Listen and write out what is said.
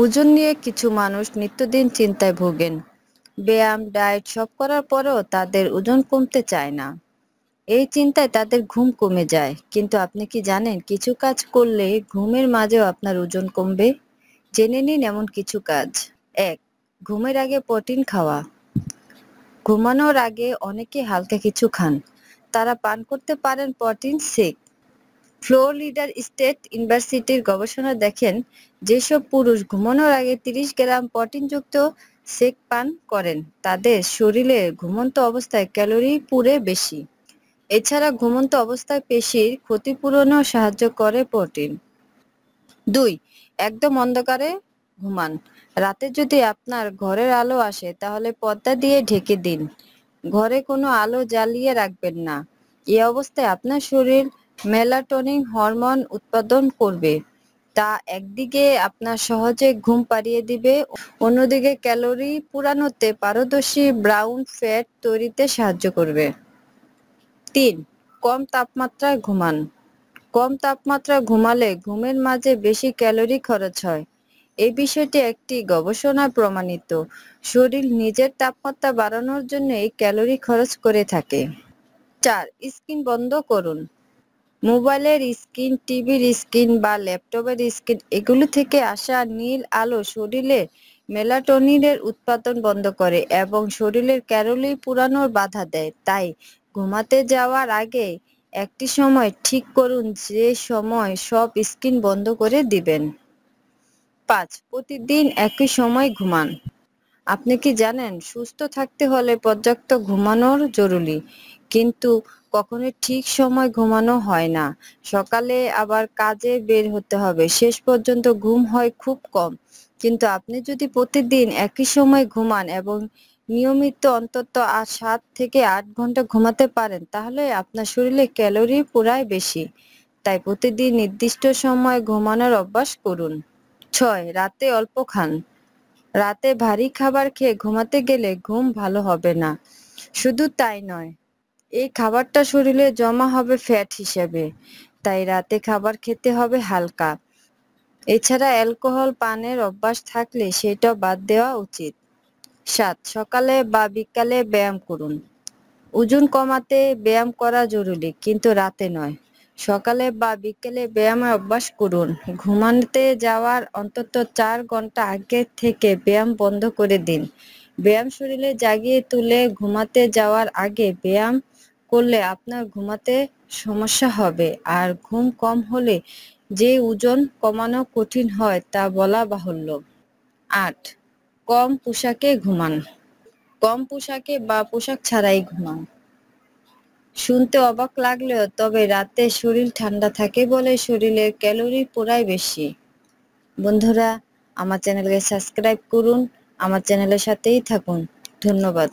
ওজন নিয়ে কিছু মানুষ নিত্যদিন চিন্তায় ভোগেন ব্যায়াম ডায়েট সব করার পরেও তাদের ওজন কমতে চায় না এই চিন্তায় তাদের ঘুম কমে যায় কিন্তু আপনি কি জানেন কিছু কাজ করলে ঘুমের মাঝেও আপনার ওজন কমবে জেনে নিন এমন কিছু কাজ এক ঘুমের আগে প্রোটিন খাওয়া ঘুমানোর আগে অনেকে হালকা কিছু খান তারা পান করতে পারেন প্রোটিন শেক লিডার স্টেট ইউনিভার্সিটির গবেষণা দেখেন যেসব পুরুষ ঘুমানোর আগে 30 গ্রাম প্রোটিনযুক্ত সেক পান করেন তাদের শরীরে ঘুমন্ত অবস্থায় ক্যালোরি পুরে বেশি এছাড়া ঘুমন্ত অবস্থায় পেশির ক্ষতিপূরণেও সাহায্য করে প্রোটিন দুই একদম অন্ধকারে ঘুমান রাতে যদি আপনার ঘরের আলো আসে তাহলে পর্দা দিয়ে ঢেকে দিন ঘরে কোনো আলো জ্বালিয়ে রাখবেন না এ অবস্থায় আপনার শরীর মেলাটোনিন হরমোন উৎপাদন করবে তা একদিকে আপনার সহজে ঘুম পাড়িয়ে দিবে অন্যদিকে ক্যালোরি পুরানোতে পারদর্শী ব্রাউন ফ্যাট তৈরিতে সাহায্য করবে তিন কম তাপমাত্রায় ঘুমান কম তাপমাত্রা ঘুমালে ঘুমের মাঝে বেশি ক্যালোরি খরচ হয় এই বিষয়টি একটি গবেষণায় প্রমাণিত শরীর নিজের তাপমাত্রা বাড়ানোর জন্য এই ক্যালোরি খরচ করে থাকে চার স্কিন বন্ধ করুন মোবাইলের স্ক্রিন টিভির স্ক্রিন বা ল্যাপটপের স্ক্রিন এগুলো থেকে আসা নীল আলো শরীরে মেলাটোনিনের উৎপাদন বন্ধ করে এবং শরীরের ক্যারোলি পুরানোর বাধা দেয় তাই ঘুমাতে যাওয়ার আগে একটি সময় ঠিক করুন যে সময় সব স্ক্রিন বন্ধ করে দিবেন পাঁচ প্রতিদিন একই সময় ঘুমান আপনি কি জানেন সুস্থ থাকতে হলে পর্যাপ্ত ঘুমানোর জরুরি কিন্তু কখনো ঠিক সময় ঘুমানো হয় না সকালে আবার কাজে বের হতে হবে শেষ পর্যন্ত ঘুম হয় খুব কম কিন্তু আপনি যদি প্রতিদিন একই সময় ঘুমান এবং নিয়মিত অন্তত আর সাত থেকে আট ঘন্টা ঘুমাতে পারেন তাহলে আপনার শরীরে ক্যালোরি পুরায় বেশি তাই প্রতিদিন নির্দিষ্ট সময় ঘুমানোর অভ্যাস করুন ছয় রাতে অল্প খান রাতে ভারী খাবার খেয়ে ঘুমাতে গেলে ঘুম ভালো হবে না শুধু তাই নয় এই খাবারটা শরীরে জমা হবে ফ্যাট হিসেবে তাই রাতে খাবার খেতে হবে হালকা এছাড়া অ্যালকোহল পানের অভ্যাস থাকলে সেটা বাদ দেওয়া উচিত সাত সকালে বা বিকালে ব্যায়াম করুন ওজন কমাতে ব্যায়াম করা জরুরি কিন্তু রাতে নয় সকালে বা বিকেলে ব্যায়ামের অভ্যাস করুন ঘুমাতে যাওয়ার অন্তত চার ঘন্টা আগে থেকে ব্যায়াম বন্ধ করে দিন ব্যায়াম শরীরে জাগিয়ে তুলে ঘুমাতে যাওয়ার আগে ব্যায়াম করলে আপনার ঘুমাতে সমস্যা হবে আর ঘুম কম হলে যে ওজন কমানো কঠিন হয় তা বলা বাহুল্য আট কম পোশাকে ঘুমান কম পোশাকে বা পোশাক ছাড়াই ঘুমান শুনতে অবাক লাগলেও তবে রাতে শরীর ঠান্ডা থাকে বলে শরীরের ক্যালোরি পুরাই বেশি বন্ধুরা আমার চ্যানেলকে সাবস্ক্রাইব করুন আমার চ্যানেলের সাথেই থাকুন ধন্যবাদ